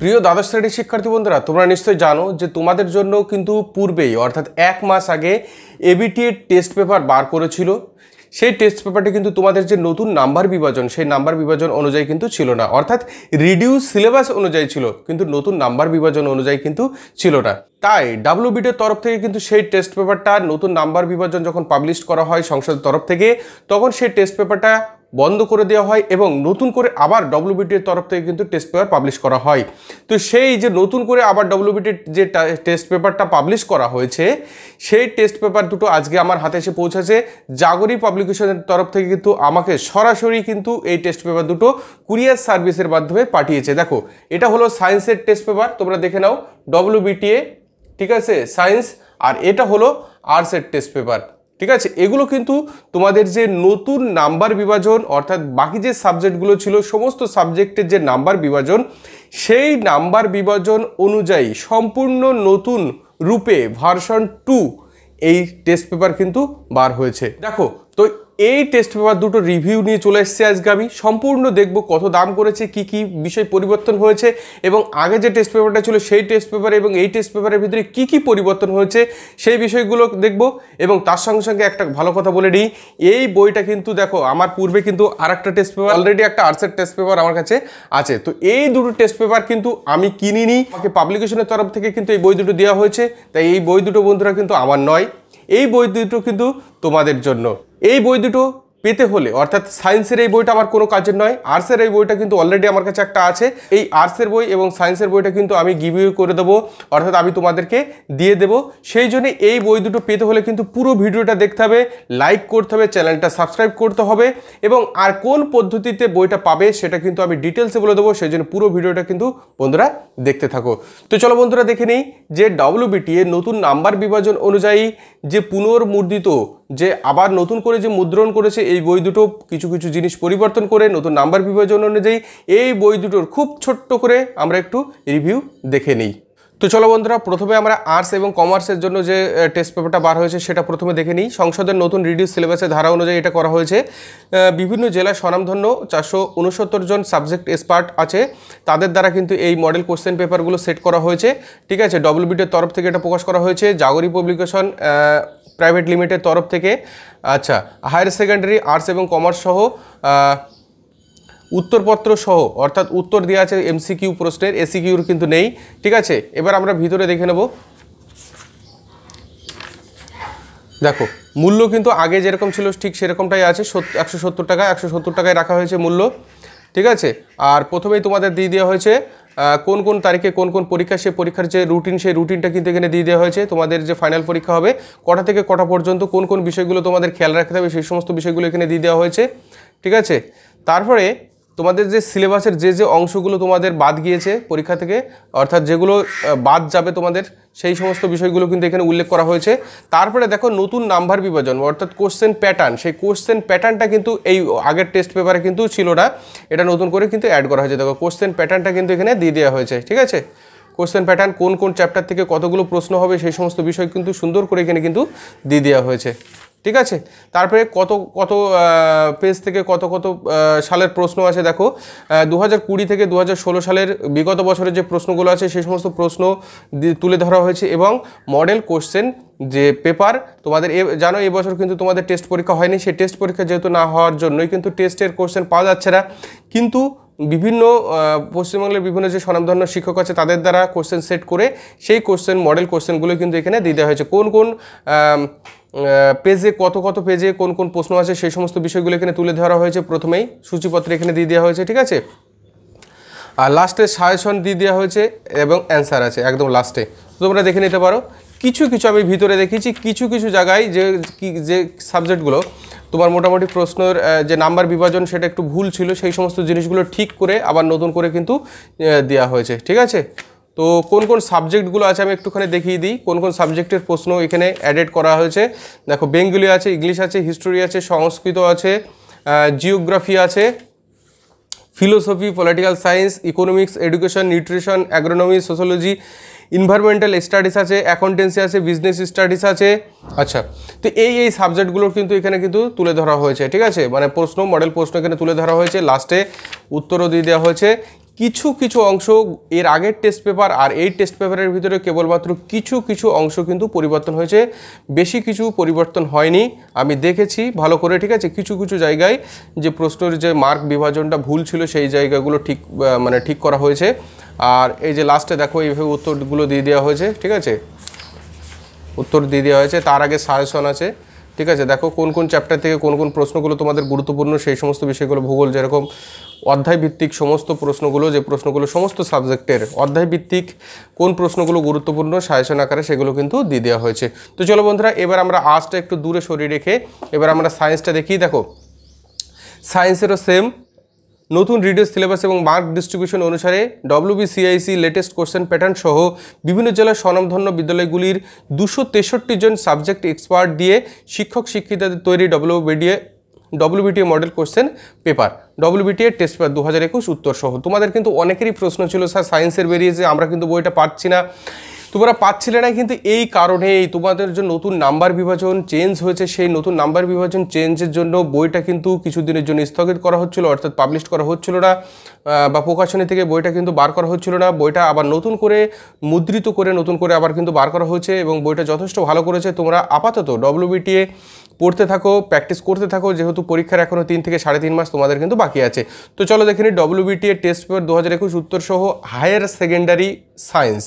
প্রিয় দ্বাদশ শ্রেণীর শিক্ষার্থী বন্ধুরা তোমরা নিশ্চয়ই জানো যে তোমাদের জন্য কিন্তু পূর্বেই অর্থাৎ এক মাস আগে এবিটিএর টেস্ট পেপার বার করেছিল সেই টেস্ট পেপারটি কিন্তু তোমাদের যে নতুন নাম্বার বিভাজন সেই নাম্বার বিভাজন অনুযায়ী কিন্তু ছিল না অর্থাৎ রিডিউস সিলেবাস অনুযায়ী ছিল কিন্তু নতুন নাম্বার বিভাজন অনুযায়ী কিন্তু ছিল না তাই ডাব্লিউবিটির e তরফ থেকে কিন্তু সেই টেস্ট পেপারটা নতুন নাম্বার বিভাজন যখন পাবলিশ করা হয় সংসদের তরফ থেকে তখন সেই টেস্ট পেপারটা বন্ধ করে দেওয়া হয় এবং নতুন করে আবার ডব্লিউবিটির তরফ থেকে কিন্তু টেস্ট পেপার পাবলিশ করা হয় তো সেই যে নতুন করে আবার ডব্লিউবিটির যে টেস্ট পেপারটা পাবলিশ করা হয়েছে সেই টেস্ট পেপার দুটো আজকে আমার হাতে এসে পৌঁছেছে জাগরি পাবলিকেশনের তরফ থেকে কিন্তু আমাকে সরাসরি কিন্তু এই টেস্ট পেপার দুটো কুরিয়ার সার্ভিসের মাধ্যমে পাঠিয়েছে দেখো এটা হলো সায়েন্সের টেস্ট পেপার তোমরা দেখে নাও ডব্লিউবিটিএ ঠিক আছে সায়েন্স আর এটা হলো আর্টসের টেস্ট পেপার ঠিক আছে এগুলো কিন্তু তোমাদের যে নতুন নাম্বার বিভাজন অর্থাৎ বাকি যে সাবজেক্টগুলো ছিল সমস্ত সাবজেক্টের যে নাম্বার বিভাজন সেই নাম্বার বিভাজন অনুযায়ী সম্পূর্ণ নতুন রূপে ভার্সন টু এই টেস্ট পেপার কিন্তু বার হয়েছে দেখো তো এই টেস্ট পেপার দুটো রিভিউ নিয়ে চলে এসছে আজকে আমি সম্পূর্ণ দেখব কত দাম করেছে কি কি বিষয় পরিবর্তন হয়েছে এবং আগে যে টেস্ট পেপারটা ছিল সেই টেস্ট পেপার এবং এই টেস্ট পেপারের ভিতরে কি কি পরিবর্তন হয়েছে সেই বিষয়গুলো দেখব এবং তার সঙ্গে সঙ্গে একটা ভালো কথা বলে নিই এই বইটা কিন্তু দেখো আমার পূর্বে কিন্তু আর একটা টেস্ট পেপার অলরেডি একটা আর্টসের টেস্ট পেপার আমার কাছে আছে তো এই দুটো টেস্ট পেপার কিন্তু আমি কিনিনি আমাকে পাবলিকেশনের তরফ থেকে কিন্তু এই বই দুটো দেওয়া হয়েছে তাই এই বই দুটো বন্ধুরা কিন্তু আমার নয় এই বই দুটো কিন্তু তোমাদের জন্য এই বই দুটো পেতে হলে অর্থাৎ সায়েন্সের এই বইটা আমার কোনো কাজের নয় আর্টসের এই বইটা কিন্তু অলরেডি আমার কাছে একটা আছে এই আর্টসের বই এবং সায়েন্সের বইটা কিন্তু আমি গিভিউ করে দেবো অর্থাৎ আমি তোমাদেরকে দিয়ে দেব সেই জন্য এই বই দুটো পেতে হলে কিন্তু পুরো ভিডিওটা দেখতে হবে লাইক করতে হবে চ্যানেলটা সাবস্ক্রাইব করতে হবে এবং আর কোন পদ্ধতিতে বইটা পাবে সেটা কিন্তু আমি ডিটেলসে বলে দেবো সেই জন্য পুরো ভিডিওটা কিন্তু বন্ধুরা দেখতে থাকো তো চলো বন্ধুরা দেখে নিই যে এর নতুন নাম্বার বিভাজন অনুযায়ী যে পুনর্মুদ্রিত যে আবার নতুন করে যে মুদ্রণ করেছে এই বই দুটো কিছু কিছু জিনিস পরিবর্তন করে নতুন নাম্বার বিভাজন অনুযায়ী এই বই দুটোর খুব ছোট্ট করে আমরা একটু রিভিউ দেখে নিই তো চলো বন্ধুরা প্রথমে আমরা আর্টস এবং কমার্সের জন্য যে টেস্ট পেপারটা বার হয়েছে সেটা প্রথমে দেখে নিই সংসদের নতুন রিডিউস সিলেবাসের ধারা অনুযায়ী এটা করা হয়েছে বিভিন্ন জেলা স্বনামধন্য চারশো উনসত্তর জন সাবজেক্ট এক্সপার্ট আছে তাদের দ্বারা কিন্তু এই মডেল কোশ্চেন পেপারগুলো সেট করা হয়েছে ঠিক আছে ডব্লিউবিটির তরফ e থেকে এটা প্রকাশ করা হয়েছে জাগরি পাবলিকেশন প্রাইভেট লিমিটেড তরফ থেকে আচ্ছা হায়ার সেকেন্ডারি আর্টস এবং কমার্স সহ উত্তরপত্র সহ অর্থাৎ উত্তর দেওয়া আছে এমসিকিউ প্রশ্নের এসিকিউর কিন্তু নেই ঠিক আছে এবার আমরা ভিতরে দেখে নেব দেখো মূল্য কিন্তু আগে যেরকম ছিল ঠিক সেরকমটাই আছে একশো সত্তর টাকা একশো সত্তর টাকায় রাখা হয়েছে মূল্য ঠিক আছে আর প্রথমেই তোমাদের দিয়ে দেওয়া হয়েছে কোন কোন তারিখে কোন কোন পরীক্ষা সেই পরীক্ষার যে রুটিন সেই রুটিনটা কিন্তু এখানে দিয়ে দেওয়া হয়েছে তোমাদের যে ফাইনাল পরীক্ষা হবে কটা থেকে কটা পর্যন্ত কোন কোন বিষয়গুলো তোমাদের খেয়াল রাখতে হবে সেই সমস্ত বিষয়গুলো এখানে দিয়ে দেওয়া হয়েছে ঠিক আছে তারপরে তোমাদের যে সিলেবাসের যে যে অংশগুলো তোমাদের বাদ গিয়েছে পরীক্ষা থেকে অর্থাৎ যেগুলো বাদ যাবে তোমাদের সেই সমস্ত বিষয়গুলো কিন্তু এখানে উল্লেখ করা হয়েছে তারপরে দেখো নতুন নাম্বার বিভাজন অর্থাৎ কোশ্চেন প্যাটার্ন সেই কোশ্চেন প্যাটার্নটা কিন্তু এই আগের টেস্ট পেপারে কিন্তু ছিল না এটা নতুন করে কিন্তু অ্যাড করা হয়েছে দেখো কোশ্চেন প্যাটার্নটা কিন্তু এখানে দিয়ে দেওয়া হয়েছে ঠিক আছে কোশ্চেন প্যাটার্ন কোন কোন চ্যাপ্টার থেকে কতগুলো প্রশ্ন হবে সেই সমস্ত বিষয় কিন্তু সুন্দর করে এখানে কিন্তু দিয়ে দেওয়া হয়েছে ঠিক আছে তারপরে কত কত পেজ থেকে কত কত সালের প্রশ্ন আছে দেখো দু হাজার থেকে দু সালের বিগত বছরের যে প্রশ্নগুলো আছে সেই সমস্ত প্রশ্ন তুলে ধরা হয়েছে এবং মডেল কোশ্চেন যে পেপার তোমাদের এ জানো এবছর কিন্তু তোমাদের টেস্ট পরীক্ষা হয়নি সেই টেস্ট পরীক্ষা যেহেতু না হওয়ার জন্যই কিন্তু টেস্টের কোশ্চেন পাওয়া যাচ্ছে না কিন্তু বিভিন্ন পশ্চিমবঙ্গের বিভিন্ন যে স্বনামধন্য শিক্ষক আছে তাদের দ্বারা কোশ্চেন সেট করে সেই কোশ্চেন মডেল কোশ্চেনগুলো কিন্তু এখানে দিয়ে দেওয়া হয়েছে কোন কোন পেজে কত কত পেজে কোন কোন প্রশ্ন আছে সেই সমস্ত বিষয়গুলো এখানে তুলে ধরা হয়েছে প্রথমেই সূচিপত্র এখানে দিয়ে দেওয়া হয়েছে ঠিক আছে আর লাস্টে সাজেশন দিয়ে দেওয়া হয়েছে এবং অ্যান্সার আছে একদম লাস্টে তোমরা দেখে নিতে পারো কিছু কিছু আমি ভিতরে দেখেছি কিছু কিছু জায়গায় যে যে সাবজেক্টগুলো তোমার মোটামুটি প্রশ্নের যে নাম্বার বিভাজন সেটা একটু ভুল ছিল সেই সমস্ত জিনিসগুলো ঠিক করে আবার নতুন করে কিন্তু দেওয়া হয়েছে ঠিক আছে তো কোন কোন সাবজেক্টগুলো আছে আমি একটুখানি দেখিয়ে দিই কোন কোন সাবজেক্টের প্রশ্ন এখানে অ্যাডেড করা হয়েছে দেখো বেঙ্গলি আছে ইংলিশ আছে হিস্টোরি আছে সংস্কৃত আছে জিওগ্রাফি আছে philosophy political science economics education nutrition agronomy sociology environmental studies আছে অ্যাকাউন্টেন্সি আছে বিজনেস স্টাডিজ আছে আচ্ছা তো এই এই সাবজেক্টগুলোর কিন্তু এখানে কিন্তু তুলে ধরা হয়েছে ঠিক আছে মানে প্রশ্ন মডেল প্রশ্ন এখানে তুলে ধরা হয়েছে লাস্টে উত্তরও দিয়ে দেওয়া হয়েছে কিছু কিছু অংশ এর আগের টেস্ট পেপার আর এই টেস্ট পেপারের ভিতরে কেবলমাত্র কিছু কিছু অংশ কিন্তু পরিবর্তন হয়েছে বেশি কিছু পরিবর্তন হয়নি আমি দেখেছি ভালো করে ঠিক আছে কিছু কিছু জায়গায় যে প্রশ্নের যে মার্ক বিভাজনটা ভুল ছিল সেই জায়গাগুলো ঠিক মানে ঠিক করা হয়েছে আর এই যে লাস্টে দেখো এইভাবে উত্তরগুলো দিয়ে দেওয়া হয়েছে ঠিক আছে উত্তর দিয়ে দেওয়া হয়েছে তার আগে সাজেশন আছে ঠিক আছে দেখো কোন কোন চ্যাপ্টার থেকে কোন কোন প্রশ্নগুলো তোমাদের গুরুত্বপূর্ণ সেই সমস্ত বিষয়গুলো ভূগোল যেরকম অধ্যায়ভিত্তিক সমস্ত প্রশ্নগুলো যে প্রশ্নগুলো সমস্ত সাবজেক্টের অধ্যায়ভিত্তিক কোন প্রশ্নগুলো গুরুত্বপূর্ণ সাজেশন আকারে সেগুলো কিন্তু দিয়ে দেওয়া হয়েছে তো চলো বন্ধুরা এবার আমরা আর্টসটা একটু দূরে সরিয়ে রেখে এবার আমরা সায়েন্সটা দেখি দেখো সায়েন্সেরও সেম নতুন রিডের সিলেবাস এবং মার্ক ডিস্ট্রিবিউশন অনুসারে ডব্লিউবিসিআইসি লেটেস্ট কোশ্চেন প্যাটার্ন সহ বিভিন্ন জেলার স্বনামধন্য বিদ্যালয়গুলির দুশো তেষট্টি জন সাবজেক্ট এক্সপার্ট দিয়ে শিক্ষক শিক্ষিকাদের তৈরি WBDA WBTA model question paper WBTA test paper দু হাজার একুশ উত্তরসহ তোমাদের কিন্তু অনেকেরই প্রশ্ন ছিল স্যার সায়েন্সের বেরিয়েছে আমরা কিন্তু বইটা পাচ্ছি না তোমরা পাচ্ছিলে না কিন্তু এই কারণে এই তোমাদের যে নতুন নাম্বার বিভাজন চেঞ্জ হয়েছে সেই নতুন নাম্বার বিভাজন চেঞ্জের জন্য বইটা কিন্তু কিছুদিনের জন্য স্থগিত করা হচ্ছিল অর্থাৎ পাবলিশ করা হচ্ছিল না বা প্রকাশনী থেকে বইটা কিন্তু বার করা হচ্ছিল না বইটা আবার নতুন করে মুদ্রিত করে নতুন করে আবার কিন্তু বার করা হয়েছে এবং বইটা যথেষ্ট ভালো করেছে তোমরা আপাতত ডব্লিউবিটিএ পড়তে থাকো প্র্যাকটিস করতে থাকো যেহেতু পরীক্ষার এখনও তিন থেকে সাড়ে তিন মাস তোমাদের কিন্তু বাকি আছে তো চলো দেখে নিই ডব্লিউবিটিএ টেস্ট পেপার দু হাজার একুশ উত্তরসহ হায়ার সেকেন্ডারি সায়েন্স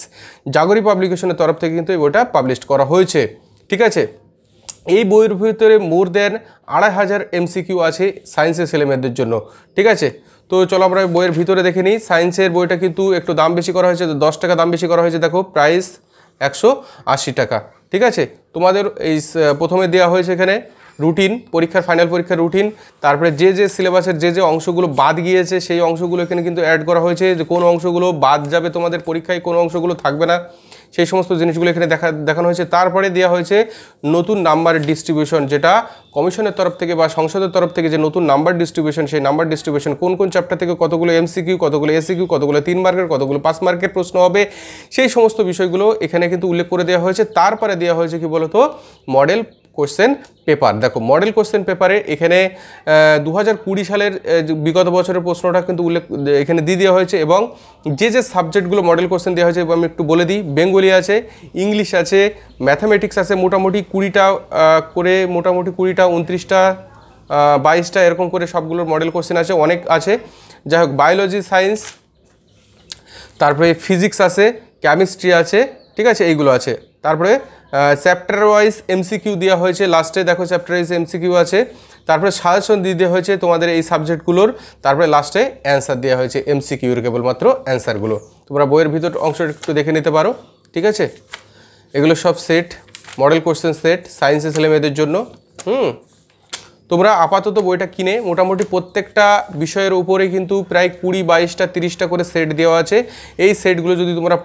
জাগরি পাবলিকেশনের তরফ থেকে কিন্তু এই বইটা পাবলিশ করা হয়েছে ঠিক আছে এই বইয়ের ভিতরে মোর দেন আড়াই হাজার এমসিকিউ আছে সায়েন্সের ছেলেমেয়েদের জন্য ঠিক আছে তো চলো আমরা বইয়ের ভিতরে দেখে নিই সায়েন্সের বইটা কিন্তু একটু দাম বেশি করা হয়েছে দশ টাকা দাম বেশি করা হয়েছে দেখো প্রাইস একশো আশি টাকা ঠিক আছে তোমাদের এই প্রথমে দেওয়া হয়েছে এখানে রুটিন পরীক্ষার ফাইনাল পরীক্ষার রুটিন তারপরে যে যে সিলেবাসের যে যে অংশগুলো বাদ গিয়েছে সেই অংশগুলো এখানে কিন্তু অ্যাড করা হয়েছে যে কোন অংশগুলো বাদ যাবে তোমাদের পরীক্ষায় কোন অংশগুলো থাকবে না সেই সমস্ত জিনিসগুলো এখানে দেখা দেখানো হয়েছে তারপরে দেওয়া হয়েছে নতুন নাম্বার ডিস্ট্রিবিউশন যেটা কমিশনের তরফ থেকে বা সংসদের তরফ থেকে যে নতুন নাম্বার ডিস্ট্রিবিউশন সেই নাম্বার ডিস্ট্রিবিউশন কোন কোন চ্যাপ্টার থেকে কতগুলো এমসিকিউ কতগুলো এসিকিউ কতগুলো তিন মার্কের কতগুলো পাঁচ মার্কের প্রশ্ন হবে সেই সমস্ত বিষয়গুলো এখানে কিন্তু উল্লেখ করে দেওয়া হয়েছে তারপরে দেওয়া হয়েছে কি বলতো মডেল কোশ্চেন পেপার দেখো মডেল কোশ্চেন পেপারে এখানে দু সালের বিগত বছরের প্রশ্নটা কিন্তু উল্লেখ এখানে দিয়ে দেওয়া হয়েছে এবং যে যে সাবজেক্টগুলো মডেল কোশ্চেন দেওয়া হয়েছে আমি একটু বলে দিই বেঙ্গলি আছে ইংলিশ আছে ম্যাথামেটিক্স আছে মোটামুটি কুড়িটা করে মোটামুটি কুড়িটা উনত্রিশটা বাইশটা এরকম করে সবগুলোর মডেল কোশ্চেন আছে অনেক আছে যাই হোক বায়োলজি সায়েন্স তারপরে ফিজিক্স আছে কেমিস্ট্রি আছে ঠিক আছে এইগুলো আছে তারপরে চ্যাপ্টার ওয়াইজ এমসিকিউ দেওয়া হয়েছে লাস্টে দেখো চ্যাপ্টার ওয়াইজ এমসিকিউ আছে তারপরে সাজেশন দিয়ে দেওয়া হয়েছে তোমাদের এই সাবজেক্টগুলোর তারপরে লাস্টে অ্যান্সার দেওয়া হয়েছে এমসিকিউর কেবলমাত্র অ্যান্সারগুলো তোমরা বইয়ের ভিতর অংশটা একটু দেখে নিতে পারো ঠিক আছে এগুলো সব সেট মডেল কোশ্চেন সেট সায়েন্সের ছেলেমেয়েদের জন্য হুম তোমরা আপাতত বইটা কিনে মোটামুটি প্রত্যেকটা বিষয়ের উপরে কিন্তু প্রায় কুড়ি বাইশটা তিরিশটা করে সেট দেওয়া আছে এই সেটগুলো যদি তোমরা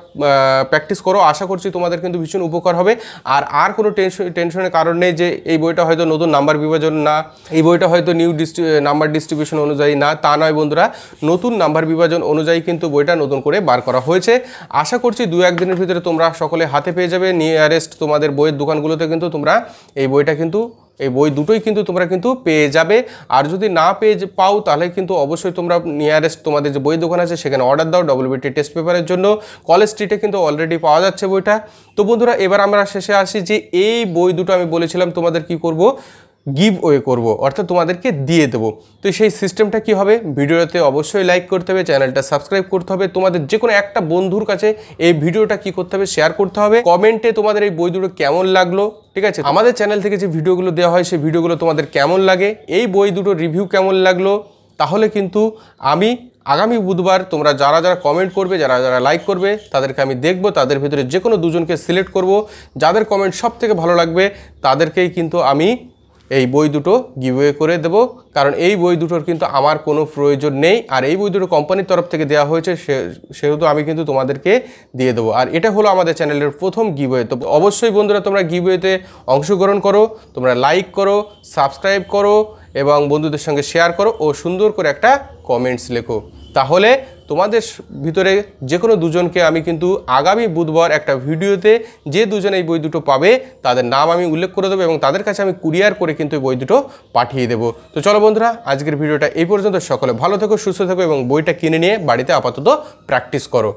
প্র্যাকটিস করো আশা করছি তোমাদের কিন্তু ভীষণ উপকার হবে আর আর কোনো টেনশন টেনশনের কারণ নেই যে এই বইটা হয়তো নতুন নাম্বার বিভাজন না এই বইটা হয়তো নিউ ডিস্ট্রি নাম্বার ডিস্ট্রিবিউশন অনুযায়ী না তা নয় বন্ধুরা নতুন নাম্বার বিভাজন অনুযায়ী কিন্তু বইটা নতুন করে বার করা হয়েছে আশা করছি দু একদিনের ভিতরে তোমরা সকলে হাতে পেয়ে যাবে নিয়ারেস্ট তোমাদের বইয়ের দোকানগুলোতে কিন্তু তোমরা এই বইটা কিন্তু এই বই দুটোই কিন্তু তোমরা কিন্তু পেয়ে যাবে আর যদি না পেয়ে পাও তাহলে কিন্তু অবশ্যই তোমরা নিয়ারেস্ট তোমাদের যে বই দোকান আছে সেখানে অর্ডার দাও ডব্লিউবিটি টেস্ট পেপারের জন্য কলেজ স্ট্রিটে কিন্তু অলরেডি পাওয়া যাচ্ছে বইটা তো বন্ধুরা এবার আমরা শেষে আসি যে এই বই দুটো আমি বলেছিলাম তোমাদের কি করব গিভ ওয়ে করবো অর্থাৎ তোমাদেরকে দিয়ে দেবো তো সেই সিস্টেমটা কি হবে ভিডিওতে অবশ্যই লাইক করতে হবে চ্যানেলটা সাবস্ক্রাইব করতে হবে তোমাদের যে কোনো একটা বন্ধুর কাছে এই ভিডিওটা কি করতে হবে শেয়ার করতে হবে কমেন্টে তোমাদের এই বই দুটো কেমন লাগলো ঠিক আছে আমাদের চ্যানেল থেকে যে ভিডিওগুলো দেওয়া হয় সেই ভিডিওগুলো তোমাদের কেমন লাগে এই বই দুটো রিভিউ কেমন লাগলো তাহলে কিন্তু আমি আগামী বুধবার তোমরা যারা যারা কমেন্ট করবে যারা যারা লাইক করবে তাদেরকে আমি দেখব তাদের ভিতরে যে কোনো দুজনকে সিলেক্ট করব যাদের কমেন্ট সব থেকে ভালো লাগবে তাদেরকেই কিন্তু আমি এই বই দুটো গিভওয়ে করে দেব কারণ এই বই দুটোর কিন্তু আমার কোনো প্রয়োজন নেই আর এই বই দুটো কোম্পানির তরফ থেকে দেওয়া হয়েছে সেহেতু আমি কিন্তু তোমাদেরকে দিয়ে দেবো আর এটা হলো আমাদের চ্যানেলের প্রথম গিভওয়ে তো অবশ্যই বন্ধুরা তোমরা গিভওয়েতে অংশগ্রহণ করো তোমরা লাইক করো সাবস্ক্রাইব করো এবং বন্ধুদের সঙ্গে শেয়ার করো ও সুন্দর করে একটা কমেন্টস লেখো তাহলে তোমাদের ভিতরে যে কোনো দুজনকে আমি কিন্তু আগামী বুধবার একটা ভিডিওতে যে দুজন এই বই দুটো পাবে তাদের নাম আমি উল্লেখ করে দেবো এবং তাদের কাছে আমি কুরিয়ার করে কিন্তু এই বই দুটো পাঠিয়ে দেবো তো চলো বন্ধুরা আজকের ভিডিওটা এই পর্যন্ত সকলে ভালো থেকো সুস্থ থেকো এবং বইটা কিনে নিয়ে বাড়িতে আপাতত প্র্যাকটিস করো